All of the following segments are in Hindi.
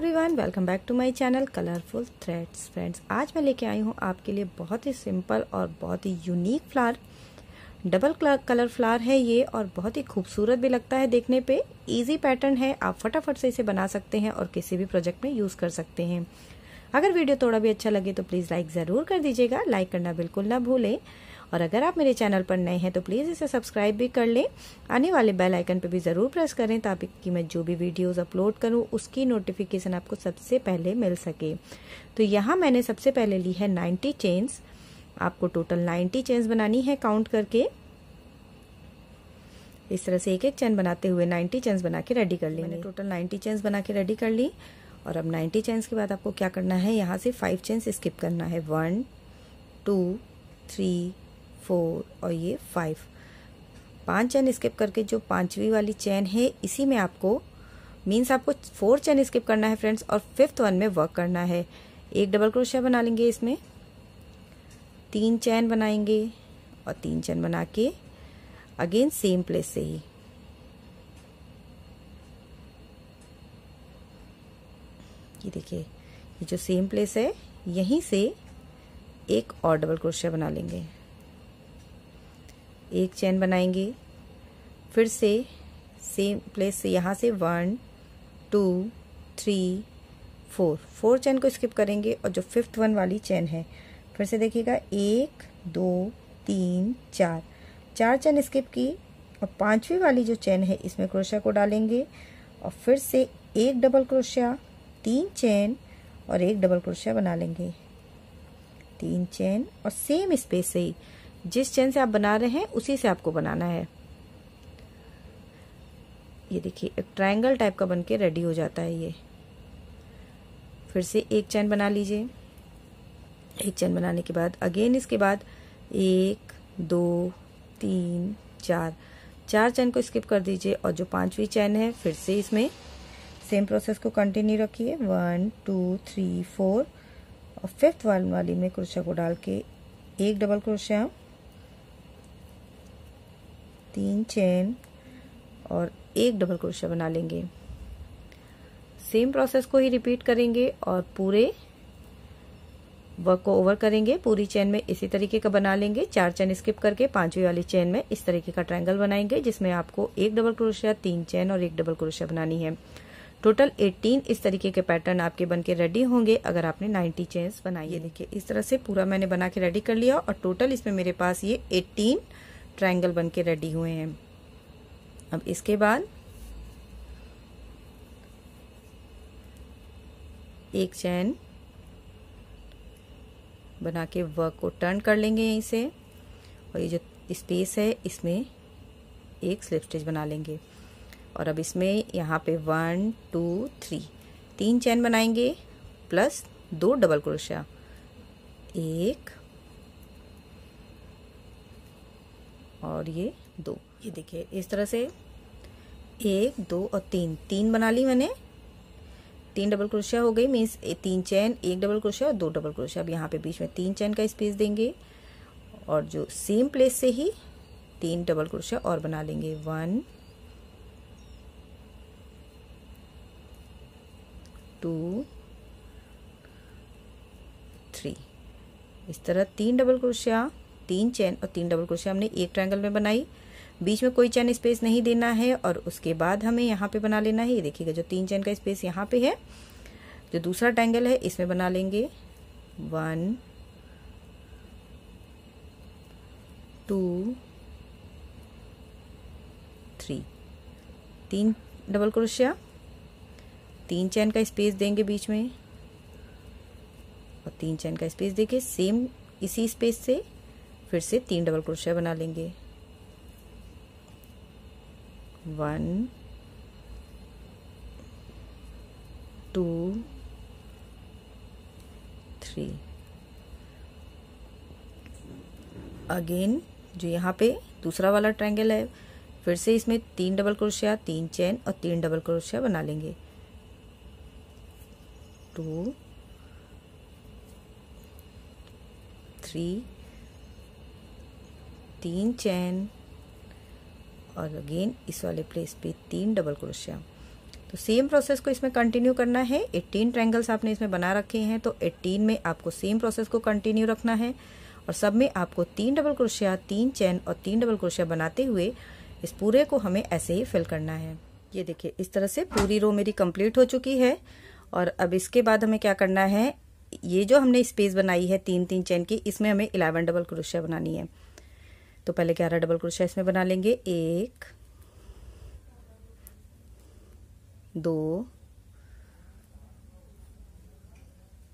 everyone welcome back to my channel colourful threads friends आज मैं लेके आई हूँ आपके लिए बहुत ही सिंपल और बहुत ही unique flower double colour flower है ये और बहुत ही खूबसूरत भी लगता है देखने पे इजी पैटर्न है आप फटाफट से इसे बना सकते हैं और किसी भी प्रोजेक्ट में यूज़ कर सकते हैं अगर वीडियो थोड़ा भी अच्छा लगे तो प्लीज़ लाइक ज़रूर कर दीजिएगा लाइक करना बिल्कुल ना भूलें और अगर आप मेरे चैनल पर नए हैं तो प्लीज़ इसे सब्सक्राइब भी कर लें आने वाले बेल आइकन पर भी ज़रूर प्रेस करें ताकि मैं जो भी वीडियोस अपलोड करूं उसकी नोटिफिकेशन आपको सबसे पहले मिल सके तो यहाँ मैंने सबसे पहले ली है नाइन्टी चेन्स आपको टोटल नाइन्टी चेन्स बनानी है काउंट करके इस तरह से एक एक चैन बनाते हुए नाइन्टी चेन्स बना के रेडी कर ली मैंने टोटल नाइन्टी चेन्स बना के रेडी कर ली और अब नाइन्टी चेन्स के बाद आपको क्या करना है यहाँ से फाइव चेन्स स्किप करना है वन टू थ्री फोर और ये फाइव पांच चैन स्किप करके जो पांचवी वाली चैन है इसी में आपको मीन्स आपको फोर चैन स्किप करना है फ्रेंड्स और फिफ्थ वन में वर्क करना है एक डबल क्रोशिया बना लेंगे इसमें तीन चैन बनाएंगे और तीन चैन बना के अगेन सेम प्लेस से ही ये देखिए ये जो सेम प्लेस है यहीं से एक और डबल क्रोशिया बना लेंगे एक चैन बनाएंगे फिर से सेम प्लेस से यहाँ से one two three four four chain को स्किप करेंगे और जो फिफ्थ वन वाली चैन है फिर से देखिएगा एक दो तीन चार चार चैन स्किप की और पांचवी वाली जो चैन है इसमें क्रोशिया को डालेंगे और फिर से एक डबल क्रोशिया तीन चैन और एक डबल क्रोशिया बना लेंगे तीन चैन और सेम स्पेस से ही जिस चेन से आप बना रहे हैं उसी से आपको बनाना है ये देखिए एक ट्रायंगल टाइप का बनके रेडी हो जाता है ये फिर से एक चैन बना लीजिए एक चैन बनाने के बाद अगेन इसके बाद एक दो तीन चार चार चैन को स्किप कर दीजिए और जो पांचवी चैन है फिर से इसमें सेम प्रोसेस को कंटिन्यू रखिए वन टू थ्री फोर और फिफ्थ वन वाली में क्रोशिया को डाल के एक डबल क्रोशिया हम तीन चैन और एक डबल क्रोशिया बना लेंगे सेम प्रोसेस को ही रिपीट करेंगे और पूरे वर्क को ओवर करेंगे पूरी चेन में इसी तरीके का बना लेंगे चार चैन स्किप करके पांचवी वाली चेन में इस तरीके का ट्रायंगल बनाएंगे जिसमें आपको एक डबल क्रोशिया तीन चैन और एक डबल क्रोशिया बनानी है टोटल 18 इस तरीके के पैटर्न आपके बन के रेडी होंगे अगर आपने 90 चेन्स बनाई है देखिए इस तरह से पूरा मैंने बना के रेडी कर लिया और टोटल इसमें मेरे पास ये एट्टीन ट्रायंगल बन के रेडी हुए हैं अब इसके बाद एक चैन बना के वर्क को टर्न कर लेंगे यहीं से और ये जो स्पेस है इसमें एक स्लिप स्टिच बना लेंगे और अब इसमें यहाँ पे वन टू थ्री तीन चैन बनाएंगे प्लस दो डबल क्रोशिया एक और ये दो ये देखिए इस तरह से एक दो और तीन तीन बना ली मैंने तीन डबल क्रोशिया हो गई मीन्स तीन चैन एक डबल क्रोशिया और दो डबल क्रोशिया अब यहाँ पे बीच में तीन चैन का स्पेस देंगे और जो सेम प्लेस से ही तीन डबल क्रोशिया और बना लेंगे वन टू थ्री इस तरह तीन डबल क्रोशिया तीन चैन और तीन डबल क्रोशिया हमने एक ट्रायंगल में बनाई बीच में कोई चैन स्पेस नहीं देना है और उसके बाद हमें यहाँ पे बना लेना है ये देखिएगा जो तीन चैन का स्पेस यहाँ पे है जो दूसरा ट्रायंगल है इसमें बना लेंगे वन टू थ्री तीन डबल क्रोशिया तीन चैन का स्पेस देंगे बीच में और तीन चैन का स्पेस देखिए सेम इसी स्पेस से फिर से तीन डबल क्रोशिया बना लेंगे वन टू थ्री अगेन जो यहाँ पे दूसरा वाला ट्रायंगल है फिर से इसमें तीन डबल क्रोशिया तीन चैन और तीन डबल क्रोशिया बना लेंगे टू थ्री तीन चैन और अगेन इस वाले प्लेस पे तीन डबल क्रोशिया तो सेम प्रोसेस को इसमें कंटिन्यू करना है 18 ट्रैंगल्स आपने इसमें बना रखे हैं तो 18 में आपको सेम प्रोसेस को कंटिन्यू रखना है और सब में आपको तीन डबल क्रोशिया तीन चैन और तीन डबल क्रोशिया बनाते हुए इस पूरे को हमें ऐसे ही फिल करना है ये देखिए इस तरह से पूरी रो मेरी कंप्लीट हो चुकी है और अब इसके बाद हमें क्या करना है ये जो हमने स्पेस बनाई है तीन तीन चैन की इसमें हमें इलेवन डबल क्रोशिया बनानी है तो पहले ग्यारह डबल क्रोशिया इसमें बना लेंगे एक दो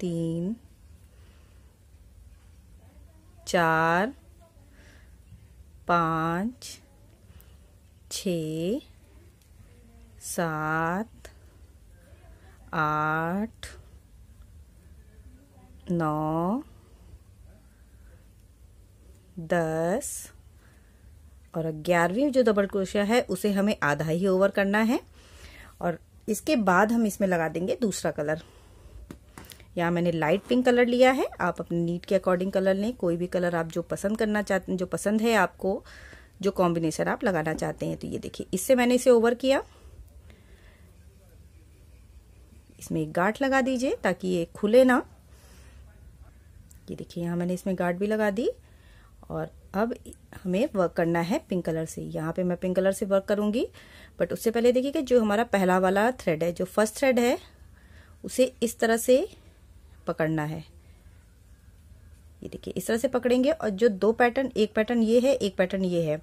तीन चार पाँच छ सात आठ नौ दस और ग्यारहवीं जो डबल क्रोशिया है उसे हमें आधा ही ओवर करना है और इसके बाद हम इसमें लगा देंगे दूसरा कलर यहाँ मैंने लाइट पिंक कलर लिया है आप अपने नीट के अकॉर्डिंग कलर लें कोई भी कलर आप जो पसंद करना चाहते जो पसंद है आपको जो कॉम्बिनेशन आप लगाना चाहते हैं तो ये देखिए इससे मैंने इसे ओवर किया इसमें एक गाठ लगा दीजिए ताकि ये खुले ना ये देखिए यहाँ मैंने इसमें गाठ भी लगा दी और अब हमें वर्क करना है पिंक कलर से यहाँ पे मैं पिंक कलर से वर्क करूँगी बट उससे पहले देखिए कि जो हमारा पहला वाला थ्रेड है जो फर्स्ट थ्रेड है उसे इस तरह से पकड़ना है ये देखिए इस तरह से पकड़ेंगे और जो दो पैटर्न एक पैटर्न ये है एक पैटर्न ये है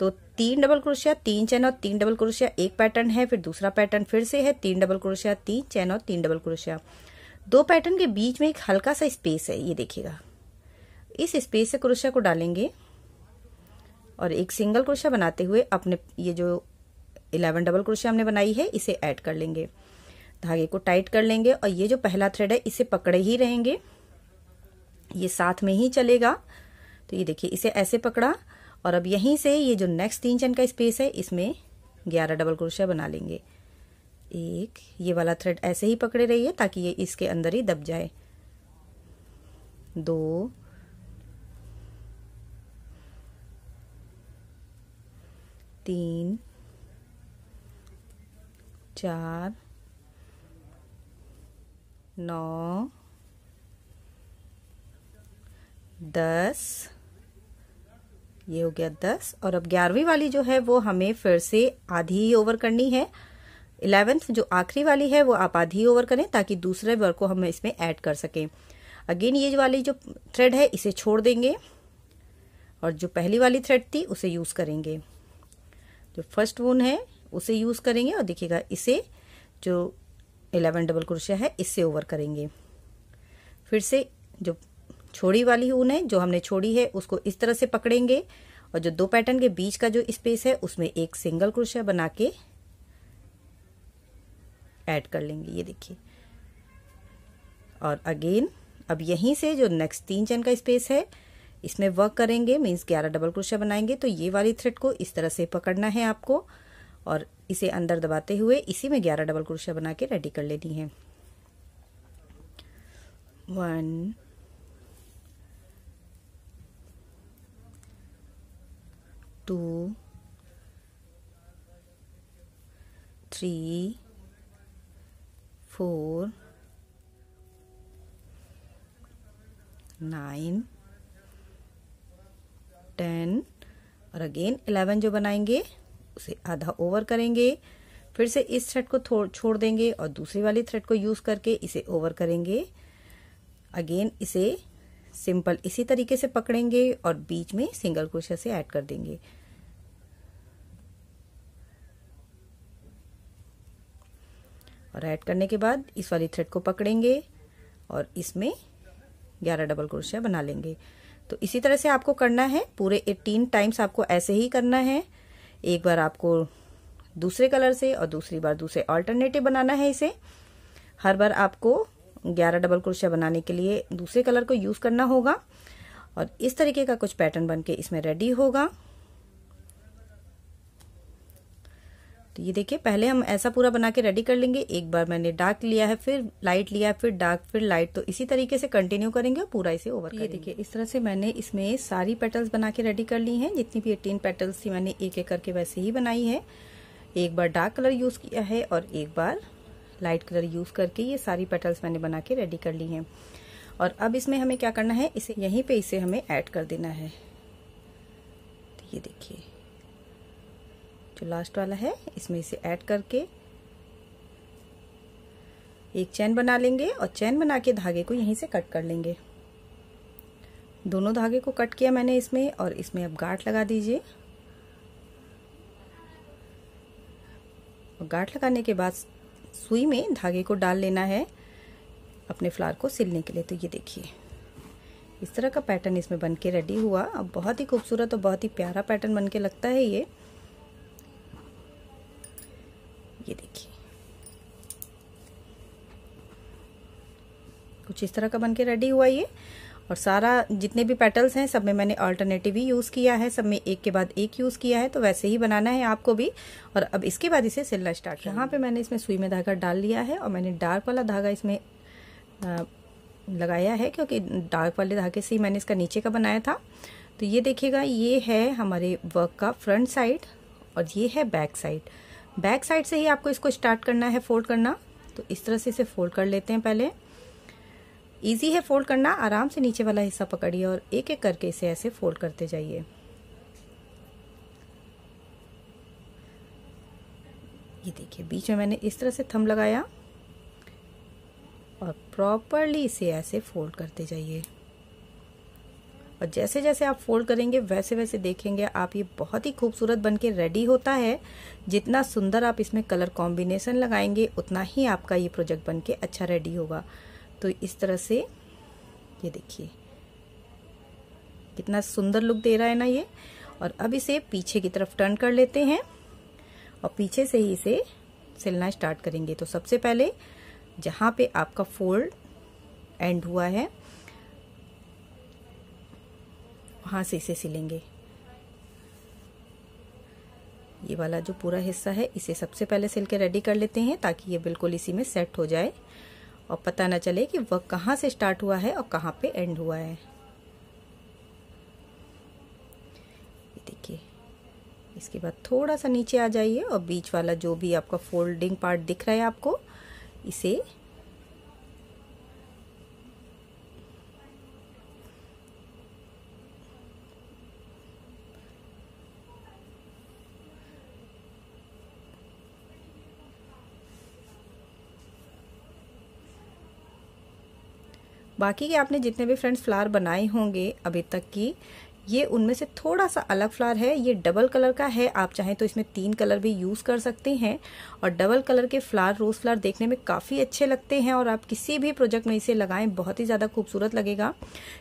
तो तीन डबल क्रोशिया तीन चैन और तीन डबल क्रोशिया एक पैटर्न है फिर दूसरा पैटर्न फिर से है तीन डबल क्रोशिया तीन चैन और तीन डबल क्रोशिया दो पैटर्न के बीच में एक हल्का सा स्पेस है ये देखिएगा इस स्पेस से क्रोशिया को डालेंगे और एक सिंगल क्रोशिया बनाते हुए अपने ये जो इलेवन डबल क्रोशिया हमने बनाई है इसे ऐड कर लेंगे धागे को टाइट कर लेंगे और ये जो पहला थ्रेड है इसे पकड़े ही रहेंगे ये साथ में ही चलेगा तो ये देखिए इसे ऐसे पकड़ा और अब यहीं से ये जो नेक्स्ट तीन चन का स्पेस है इसमें ग्यारह डबल क्रोशिया बना लेंगे एक ये वाला थ्रेड ऐसे ही पकड़े रहिए ताकि ये इसके अंदर ही दब जाए दो तीन चार नौ दस ये हो गया दस और अब ग्यारहवीं वाली जो है वो हमें फिर से आधी ही ओवर करनी है इलेवेंथ जो आखिरी वाली है वो आप आधी ओवर करें ताकि दूसरे वर्ग को हम इसमें ऐड कर सकें अगेन ये वाली जो थ्रेड है इसे छोड़ देंगे और जो पहली वाली थ्रेड थी उसे यूज़ करेंगे जो फर्स्ट वून है उसे यूज़ करेंगे और देखिएगा इसे जो इलेवन डबल क्रोशिया है इससे ओवर करेंगे फिर से जो छोड़ी वाली ऊन है जो हमने छोड़ी है उसको इस तरह से पकड़ेंगे और जो दो पैटर्न के बीच का जो स्पेस है उसमें एक सिंगल क्रोशिया बना के ऐड कर लेंगे ये देखिए और अगेन अब यहीं से जो नेक्स्ट तीन चैन का स्पेस है इसमें वर्क करेंगे मीन्स ग्यारह डबल क्रोशिया बनाएंगे तो ये वाली थ्रेड को इस तरह से पकड़ना है आपको और इसे अंदर दबाते हुए इसी में ग्यारह डबल क्रोशिया बना के रेडी कर लेनी है one two three four nine ten और अगेन इलेवन जो बनाएंगे उसे आधा ओवर करेंगे फिर से इस थ्रेड को छोड़ देंगे और दूसरी वाली थ्रेड को यूज करके इसे ओवर करेंगे अगेन इसे सिंपल इसी तरीके से पकड़ेंगे और बीच में सिंगल क्रोशिया से ऐड कर देंगे और ऐड करने के बाद इस वाली थ्रेड को पकड़ेंगे और इसमें ग्यारह डबल क्रोशिया बना लेंगे तो इसी तरह से आपको करना है पूरे 18 टाइम्स आपको ऐसे ही करना है एक बार आपको दूसरे कलर से और दूसरी बार दूसरे ऑल्टरनेटिव बनाना है इसे हर बार आपको 11 डबल क्रोशिया बनाने के लिए दूसरे कलर को यूज करना होगा और इस तरीके का कुछ पैटर्न बन के इसमें रेडी होगा तो ये देखिए पहले हम ऐसा पूरा बना के रेडी कर लेंगे एक बार मैंने डार्क लिया है फिर लाइट लिया फिर डार्क फिर लाइट तो इसी तरीके से कंटिन्यू करेंगे और पूरा इसे ओवर ये देखिए इस तरह से मैंने इसमें सारी पेटल्स बना के रेडी कर ली हैं जितनी भी एटीन पेटल्स थी मैंने एक एक करके वैसे ही बनाई है एक बार डार्क कलर यूज़ किया है और एक बार लाइट कलर यूज़ करके ये सारी पेटल्स मैंने बना के रेडी कर ली है और अब इसमें हमें क्या करना है इसे यहीं पे इसे हमें ऐड कर देना है तो ये देखिए जो लास्ट वाला है इसमें इसे ऐड करके एक चैन बना लेंगे और चैन बना के धागे को यहीं से कट कर लेंगे दोनों धागे को कट किया मैंने इसमें और इसमें अब गाठ लगा दीजिए और गाठ लगाने के बाद सुई में धागे को डाल लेना है अपने फ्लावर को सिलने के लिए तो ये देखिए इस तरह का पैटर्न इसमें बन के रेडी हुआ अब बहुत ही खूबसूरत और बहुत ही प्यारा पैटर्न बन के लगता है ये ये देखिए कुछ इस तरह का बनके रेडी हुआ ये और सारा जितने भी पेटल्स हैं सब में मैंने अल्टरनेटिव ही यूज़ किया है सब में एक के बाद एक यूज़ किया है तो वैसे ही बनाना है आपको भी और अब इसके बाद इसे सिलना स्टार्ट यहाँ पे मैंने इसमें सुई में धागा डाल लिया है और मैंने डार्क वाला धागा इसमें लगाया है क्योंकि डार्क वाले धागे से ही मैंने इसका नीचे का बनाया था तो ये देखिएगा ये है हमारे वर्क का फ्रंट साइड और ये है बैक साइड बैक साइड से ही आपको इसको स्टार्ट करना है फोल्ड करना तो इस तरह से इसे फोल्ड कर लेते हैं पहले इजी है फोल्ड करना आराम से नीचे वाला हिस्सा पकड़िए और एक एक करके इसे ऐसे फोल्ड करते जाइए ये देखिए बीच में मैंने इस तरह से थम लगाया और प्रॉपरली इसे ऐसे फोल्ड करते जाइए और जैसे जैसे आप फोल्ड करेंगे वैसे वैसे देखेंगे आप ये बहुत ही खूबसूरत बन के रेडी होता है जितना सुंदर आप इसमें कलर कॉम्बिनेशन लगाएंगे उतना ही आपका ये प्रोजेक्ट बन के अच्छा रेडी होगा तो इस तरह से ये देखिए कितना सुंदर लुक दे रहा है ना ये और अब इसे पीछे की तरफ टर्न कर लेते हैं और पीछे से ही इसे सिलना स्टार्ट करेंगे तो सबसे पहले जहाँ पे आपका फोल्ड एंड हुआ है वहाँ से इसे सिलेंगे ये वाला जो पूरा हिस्सा है इसे सबसे पहले सिल के रेडी कर लेते हैं ताकि ये बिल्कुल इसी में सेट हो जाए और पता ना चले कि वह कहाँ से स्टार्ट हुआ है और कहाँ पे एंड हुआ है देखिए इसके बाद थोड़ा सा नीचे आ जाइए और बीच वाला जो भी आपका फोल्डिंग पार्ट दिख रहा है आपको इसे बाकी के आपने जितने भी फ्रेंड्स फ्लावर बनाए होंगे अभी तक की ये उनमें से थोड़ा सा अलग फ्लावर है ये डबल कलर का है आप चाहें तो इसमें तीन कलर भी यूज़ कर सकते हैं और डबल कलर के फ्लावर रोज़ फ्लावर देखने में काफ़ी अच्छे लगते हैं और आप किसी भी प्रोजेक्ट में इसे लगाएं बहुत ही ज़्यादा खूबसूरत लगेगा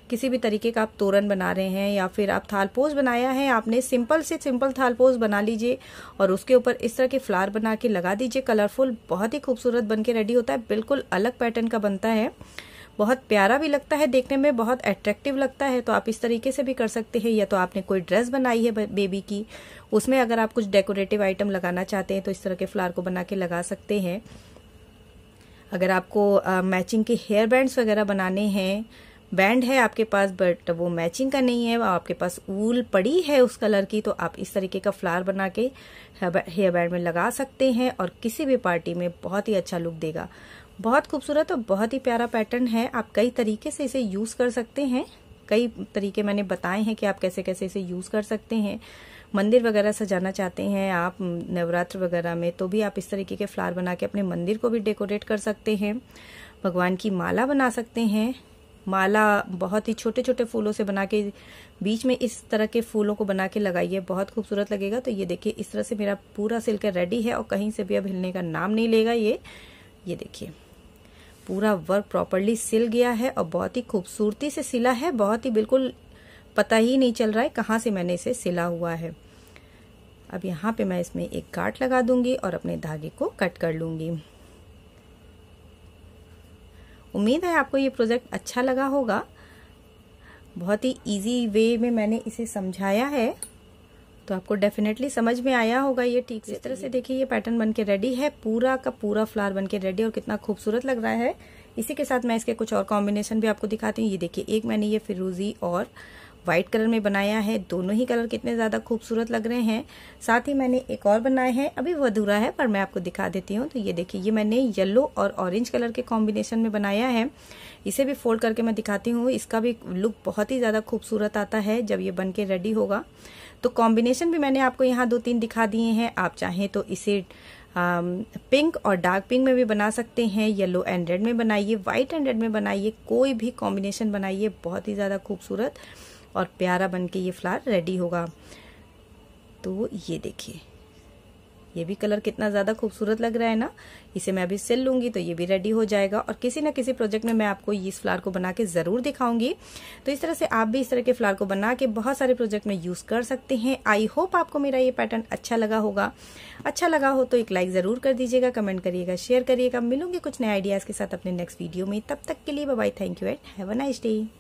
किसी भी तरीके का आप तोरण बना रहे हैं या फिर आप थालपोज बनाया है आपने सिंपल से सिंपल थालपोज बना लीजिए और उसके ऊपर इस तरह के फ्लार बना के लगा दीजिए कलरफुल बहुत ही खूबसूरत बन के रेडी होता है बिल्कुल अलग पैटर्न का बनता है बहुत प्यारा भी लगता है देखने में बहुत अट्रैक्टिव लगता है तो आप इस तरीके से भी कर सकते हैं या तो आपने कोई ड्रेस बनाई है बेबी की उसमें अगर आप कुछ डेकोरेटिव आइटम लगाना चाहते हैं तो इस तरह के फ्लावर को बना के लगा सकते हैं अगर आपको आ, मैचिंग के हेयर बैंड्स वगैरह बनाने हैं बैंड है आपके पास बट वो मैचिंग का नहीं है आपके पास ऊल पड़ी है उस कलर की तो आप इस तरीके का फ्लावर बना के हेयर बैंड में लगा सकते हैं और किसी भी पार्टी में बहुत ही अच्छा लुक देगा बहुत खूबसूरत और बहुत ही प्यारा पैटर्न है आप कई तरीके से इसे यूज़ कर सकते हैं कई तरीके मैंने बताए हैं कि आप कैसे कैसे इसे यूज़ कर सकते हैं मंदिर वगैरह सजाना चाहते हैं आप नवरात्र वगैरह में तो भी आप इस तरीके के फ्लावर बना के अपने मंदिर को भी डेकोरेट कर सकते हैं भगवान की माला बना सकते हैं माला बहुत ही छोटे छोटे फूलों से बना के बीच में इस तरह के फूलों को बना के लगाइए बहुत खूबसूरत लगेगा तो ये देखिए इस तरह से मेरा पूरा सिल्क रेडी है और कहीं से भी अब हिलने का नाम नहीं लेगा ये ये देखिए पूरा वर्क प्रॉपरली सिल गया है और बहुत ही खूबसूरती से सिला है बहुत ही बिल्कुल पता ही नहीं चल रहा है कहाँ से मैंने इसे सिला हुआ है अब यहाँ पे मैं इसमें एक काट लगा दूंगी और अपने धागे को कट कर लूंगी उम्मीद है आपको ये प्रोजेक्ट अच्छा लगा होगा बहुत ही इजी वे में मैंने इसे समझाया है तो आपको डेफिनेटली समझ में आया होगा ये ठीक इस तरह से देखिए ये पैटर्न बन के रेडी है पूरा का पूरा फ्लावर बन के रेडी और कितना खूबसूरत लग रहा है इसी के साथ मैं इसके कुछ और कॉम्बिनेशन भी आपको दिखाती हूँ ये देखिए एक मैंने ये फिरोजी और व्हाइट कलर में बनाया है दोनों ही कलर कितने ज़्यादा खूबसूरत लग रहे हैं साथ ही मैंने एक और बनाए हैं अभी वो अधूरा है पर मैं आपको दिखा देती हूँ तो ये देखिए ये मैंने येलो और ऑरेंज कलर के कॉम्बिनेशन में बनाया है इसे भी फोल्ड करके मैं दिखाती हूँ इसका भी लुक बहुत ही ज़्यादा खूबसूरत आता है जब ये बन के रेडी होगा तो कॉम्बिनेशन भी मैंने आपको यहाँ दो तीन दिखा दिए हैं आप चाहें तो इसे पिंक और डार्क पिंक में भी बना सकते हैं येलो एंड रेड में बनाइए व्हाइट एंड रेड में बनाइए कोई भी कॉम्बिनेशन बनाइए बहुत ही ज़्यादा खूबसूरत और प्यारा बन के ये फ्लावर रेडी होगा तो ये देखिए ये भी कलर कितना ज़्यादा खूबसूरत लग रहा है ना इसे मैं अभी सिल लूंगी तो ये भी रेडी हो जाएगा और किसी ना किसी प्रोजेक्ट में मैं आपको इस फ्लावर को बना के ज़रूर दिखाऊंगी तो इस तरह से आप भी इस तरह के फ्लावर को बना के बहुत सारे प्रोजेक्ट में यूज़ कर सकते हैं आई होप आपको मेरा ये पैटर्न अच्छा लगा होगा अच्छा लगा हो तो एक लाइक ज़रूर कर दीजिएगा कमेंट करिएगा शेयर करिएगा मिलूंगी कुछ नए आइडियाज़ के साथ अपने नेक्स्ट वीडियो में तब तक के लिए bye thank you and have a nice day